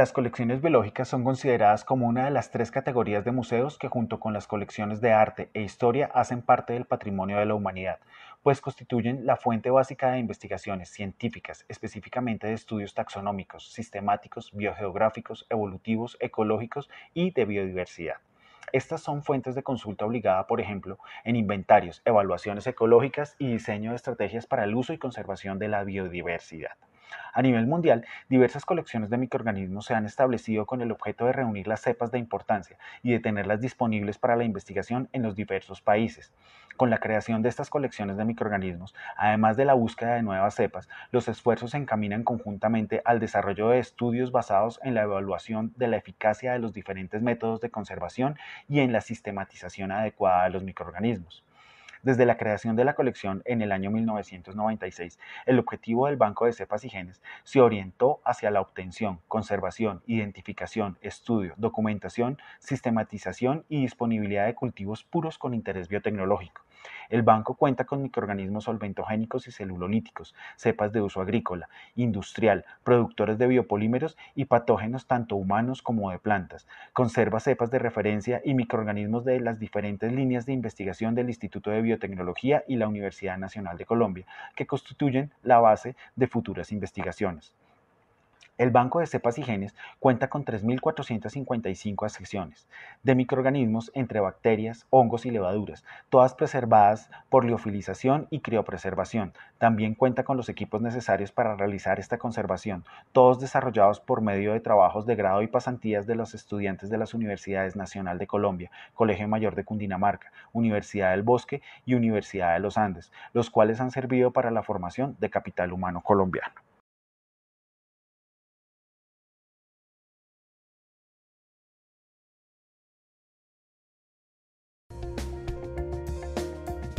Las colecciones biológicas son consideradas como una de las tres categorías de museos que junto con las colecciones de arte e historia hacen parte del patrimonio de la humanidad, pues constituyen la fuente básica de investigaciones científicas, específicamente de estudios taxonómicos, sistemáticos, biogeográficos, evolutivos, ecológicos y de biodiversidad. Estas son fuentes de consulta obligada, por ejemplo, en inventarios, evaluaciones ecológicas y diseño de estrategias para el uso y conservación de la biodiversidad. A nivel mundial, diversas colecciones de microorganismos se han establecido con el objeto de reunir las cepas de importancia y de tenerlas disponibles para la investigación en los diversos países. Con la creación de estas colecciones de microorganismos, además de la búsqueda de nuevas cepas, los esfuerzos se encaminan conjuntamente al desarrollo de estudios basados en la evaluación de la eficacia de los diferentes métodos de conservación y en la sistematización adecuada de los microorganismos. Desde la creación de la colección en el año 1996, el objetivo del Banco de Cepas y Genes se orientó hacia la obtención, conservación, identificación, estudio, documentación, sistematización y disponibilidad de cultivos puros con interés biotecnológico. El banco cuenta con microorganismos solventogénicos y celulolíticos, cepas de uso agrícola, industrial, productores de biopolímeros y patógenos tanto humanos como de plantas. Conserva cepas de referencia y microorganismos de las diferentes líneas de investigación del Instituto de Biotecnología y la Universidad Nacional de Colombia, que constituyen la base de futuras investigaciones. El Banco de Cepas y Genes cuenta con 3.455 secciones de microorganismos entre bacterias, hongos y levaduras, todas preservadas por liofilización y criopreservación. También cuenta con los equipos necesarios para realizar esta conservación, todos desarrollados por medio de trabajos de grado y pasantías de los estudiantes de las Universidades Nacional de Colombia, Colegio Mayor de Cundinamarca, Universidad del Bosque y Universidad de los Andes, los cuales han servido para la formación de capital humano colombiano.